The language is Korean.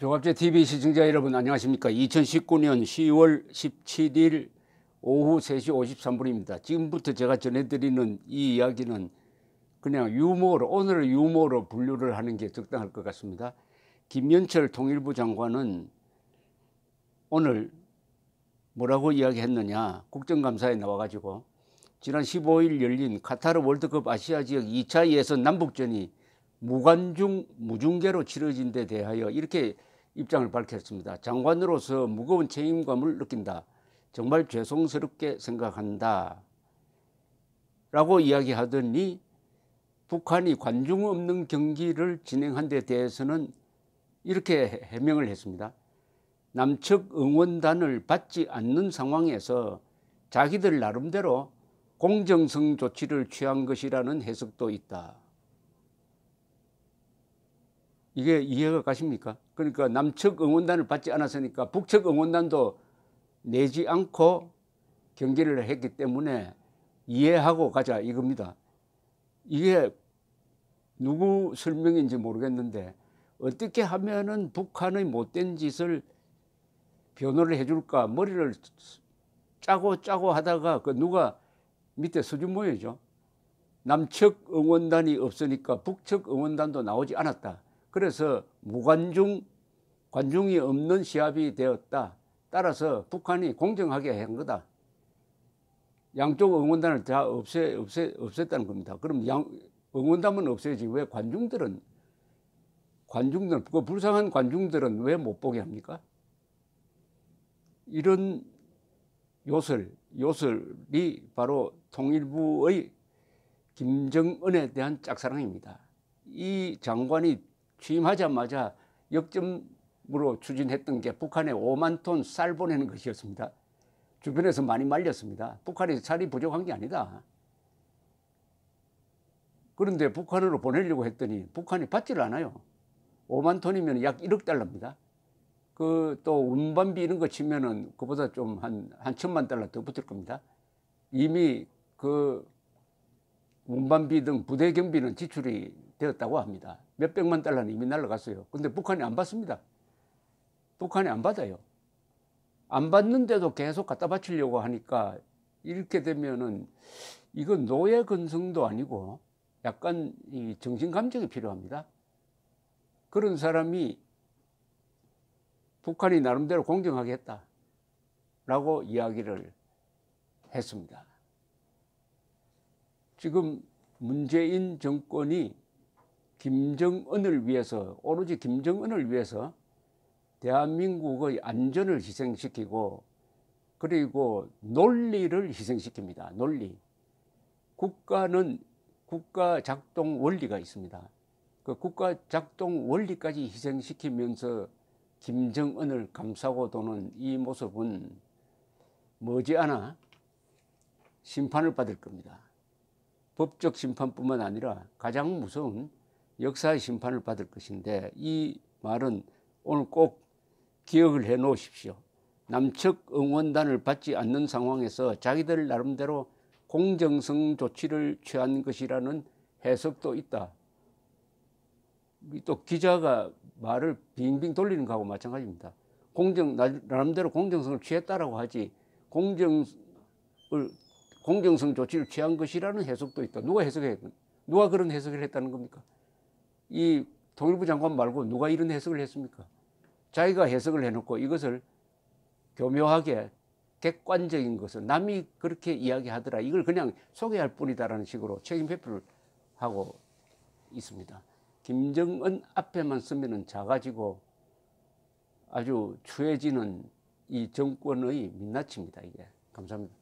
종합제 TV 시청자 여러분 안녕하십니까 2019년 10월 17일 오후 3시 53분입니다 지금부터 제가 전해드리는 이 이야기는 그냥 유머로 오늘 유머로 분류를 하는 게 적당할 것 같습니다 김연철 통일부 장관은 오늘 뭐라고 이야기했느냐 국정감사에 나와가지고 지난 15일 열린 카타르 월드컵 아시아 지역 2차 예선 남북전이 무관중 무중계로 치러진 데 대하여 이렇게 입장을 밝혔습니다. 장관으로서 무거운 책임감을 느낀다. 정말 죄송스럽게 생각한다. 라고 이야기하더니 북한이 관중 없는 경기를 진행한 데 대해서는 이렇게 해명을 했습니다. 남측 응원단을 받지 않는 상황에서 자기들 나름대로 공정성 조치를 취한 것이라는 해석도 있다. 이게 이해가 가십니까? 그러니까 남측 응원단을 받지 않았으니까 북측 응원단도 내지 않고 경기를 했기 때문에 이해하고 가자 이겁니다. 이게 누구 설명인지 모르겠는데 어떻게 하면은 북한의 못된 짓을 변호를 해줄까 머리를 짜고 짜고 하다가 그 누가 밑에 수준모여죠 남측 응원단이 없으니까 북측 응원단도 나오지 않았다. 그래서 무관중 관중이 없는 시합이 되었다. 따라서 북한이 공정하게 한 거다. 양쪽 응원단을 다 없애, 없애, 없앴다는 겁니다. 그럼 양, 응원단은 없애지. 왜 관중들은, 관중들, 그 불쌍한 관중들은 왜 못 보게 합니까? 이런 요설요설이 바로 통일부의 김정은에 대한 짝사랑입니다. 이 장관이 취임하자마자 역점으로 추진했던 게 북한에 5만 톤 쌀 보내는 것이었습니다. 주변에서 많이 말렸습니다. 북한이 쌀이 부족한 게 아니다. 그런데 북한으로 보내려고 했더니 북한이 받지를 않아요. 5만 톤이면 약 1억 달러입니다. 그 또 운반비 이런 거 치면은 그보다 좀한한 천만 달러 더 붙을 겁니다. 이미 그 운반비 등 부대 경비는 지출이 되었다고 합니다. 몇 백만 달러는 이미 날라갔어요. 근데 북한이 안 받습니다. 북한이 안 받아요. 안 받는데도 계속 갖다 바치려고 하니까 이렇게 되면은 이건 노예 근성도 아니고 약간 이 정신 감정이 필요합니다. 그런 사람이 북한이 나름대로 공정하게 했다라고 이야기를 했습니다. 지금 문재인 정권이 김정은을 위해서 오로지 김정은을 위해서 대한민국의 안전을 희생시키고 그리고 논리를 희생시킵니다. 논리. 국가는 국가 작동 원리가 있습니다. 그 국가 작동 원리까지 희생시키면서 김정은을 감싸고 도는 이 모습은 머지않아 심판을 받을 겁니다. 법적 심판뿐만 아니라 가장 무서운 역사의 심판을 받을 것인데 이 말은 오늘 꼭 기억을 해 놓으십시오. 남측 응원단을 받지 않는 상황에서 자기들 나름대로 공정성 조치를 취한 것이라는 해석도 있다. 또 기자가 말을 빙빙 돌리는 거하고 마찬가지입니다. 공정 나름대로 공정성을 취했다라고 하지 공정을 공정성 조치를 취한 것이라는 해석도 있다. 누가 해석해? 누가 그런 해석을 했다는 겁니까? 이 통일부 장관 말고 누가 이런 해석을 했습니까? 자기가 해석을 해놓고 이것을 교묘하게 객관적인 것을 남이 그렇게 이야기하더라. 이걸 그냥 소개할 뿐이다라는 식으로 책임 회피를 하고 있습니다. 김정은 앞에만 쓰면은 작아지고 아주 추해지는 이 정권의 민낯입니다. 이게 감사합니다.